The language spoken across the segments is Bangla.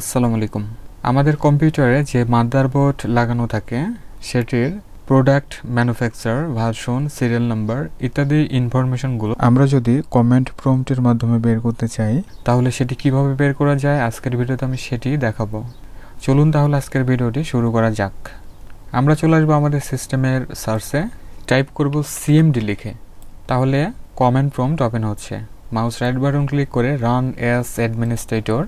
আসসালামু আলাইকুম আমাদের কম্পিউটারে যে মাদারবোর্ড লাগানো থাকে সেটির product manufacture version serial number ইত্যাদি ইনফরমেশনগুলো আমরা যদি কমেন্ট প্রমটির মাধ্যমে বের করতে চাই তাহলে সেটি কিভাবে বের করা যায় আজকের ভিডিওতে আমি সেটি দেখাবো চলুন তাহলে আজকের ভিডিওটি শুরু করা যাক আমরা চলে আসবো আমাদের সিস্টেমের সার্চে টাইপ করব সিএমডি লিখে তাহলে কমেন্ট প্রমট ওপেন হচ্ছে মাউস রাইট বাটন ক্লিক করে রান এস অ্যাডমিনিস্ট্রেটর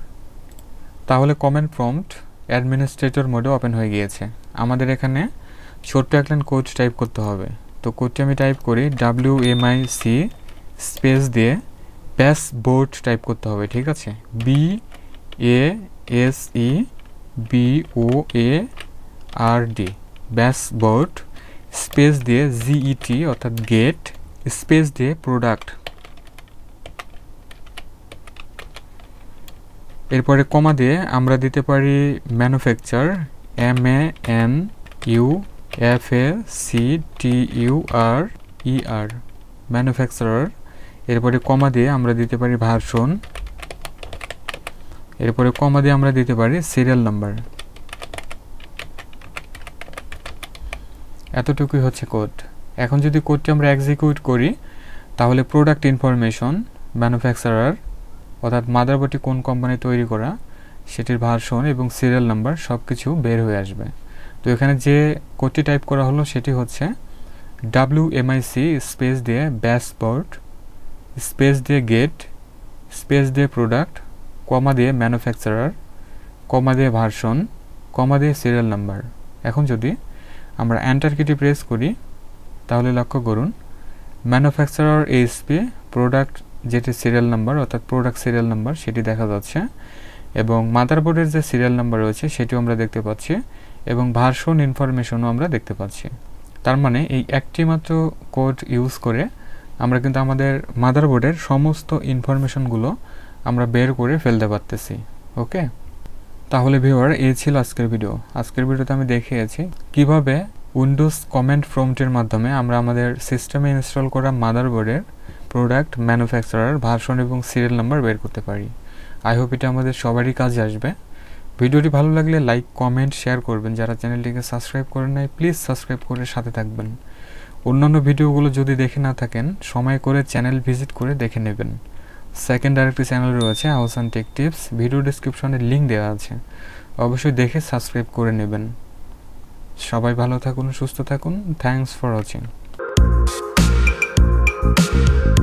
তাহলে কমেন্ট প্রম্পট অ্যাডমিনিস্ট্রেটর মোডে ওপেন হয়ে গিয়েছে আমাদের এখানে ছোট্ট এক লাইন কোড টাইপ করতে হবে তো কোডটি আমি টাইপ করি W M I C space দিয়ে ব্যাস বোর্ড টাইপ করতে হবে ঠিক আছে B A S E B O A R D base board space দিয়ে জিইটি e অর্থাৎ গেট স্পেস দিয়ে প্রোডাক্ট এরপরে কমা দিয়ে আমরা দিতে পারি manufacture M A N U F A C T U R E R manufacturer এরপরে কমা দিয়ে আমরা দিতে পারি ভার্সন এরপরে কমা দিয়ে আমরা দিতে পারি সিরিয়াল নাম্বার এতটুকুই হচ্ছে কোড এখন যদি কোডটি আমরা এক্সিকিউট করি তাহলে প্রোডাক্ট ইনফরমেশন ম্যানুফ্যাকচারার অর্থাৎ মাদারবোর্ডটি কোন কোম্পানি তৈরি করা সেটির ভার্সন এবং সিরিয়াল নাম্বার সব কিছু বের হয়ে আসবে তো এখানে যে কোডটি টাইপ করা হলো সেটি হচ্ছে ডাব্লিউ এমআইসি স্পেস দিয়ে ব্যাসবোর্ড স্পেস দিয়ে গেট স্পেস দিয়ে প্রোডাক্ট কমা দিয়ে ম্যানুফ্যাকচারার কমা দিয়ে ভার্সন কমা দিয়ে সিরিয়াল নাম্বার এখন যদি আমরা অ্যান্টার কিটি প্রেস করি তাহলে লক্ষ্য করুন ম্যানুফ্যাকচারার এসপি প্রোডাক্ট যেটি সিরিয়াল নাম্বার অর্থাৎ প্রোডাক্ট সিরিয়াল নাম্বার সেটি দেখা যাচ্ছে এবং মাদারবোর্ডের যে সিরিয়াল নাম্বার রয়েছে সেটিও আমরা দেখতে পাচ্ছি এবং ভার্সন ইনফরমেশনও আমরা দেখতে পাচ্ছি তার মানে এই একটি মাত্র কোড ইউজ করে আমরা কিন্তু আমাদের মাদারবোর্ডের সমস্ত ইনফরমেশনগুলো আমরা বের করে ফেলতে পারতেছি ওকে তাহলে ভিওয়ার এই ছিল আজকের ভিডিও আজকের ভিডিওতে আমি দেখিয়েছি কিভাবে উইন্ডোজ কমেন্ট ফ্রমটির মাধ্যমে আমরা আমাদের সিস্টেমে ইনস্টল করা মাদারবোর্ডের প্রোডাক্ট ম্যানুফ্যাকচারার ভার্সন এবং সিরিয়াল নাম্বার বের করতে পারি আই হোপ এটা আমাদের সবারই কাজে আসবে ভিডিওটি ভালো লাগলে লাইক কমেন্ট শেয়ার করবেন যারা চ্যানেলটিকে সাবস্ক্রাইব করেন নাই প্লিজ সাবস্ক্রাইব করে সাথে থাকবেন অন্যান্য ভিডিওগুলো যদি দেখে না থাকেন সময় করে চ্যানেল ভিজিট করে দেখে নেবেন সেকেন্ড আরেকটি চ্যানেল রয়েছে অ্যান্ড টেক টিপস ভিডিও ডিসক্রিপশনে লিঙ্ক দেওয়া আছে অবশ্যই দেখে সাবস্ক্রাইব করে নেবেন সবাই ভালো থাকুন সুস্থ থাকুন থ্যাংকস ফর ওয়াচিং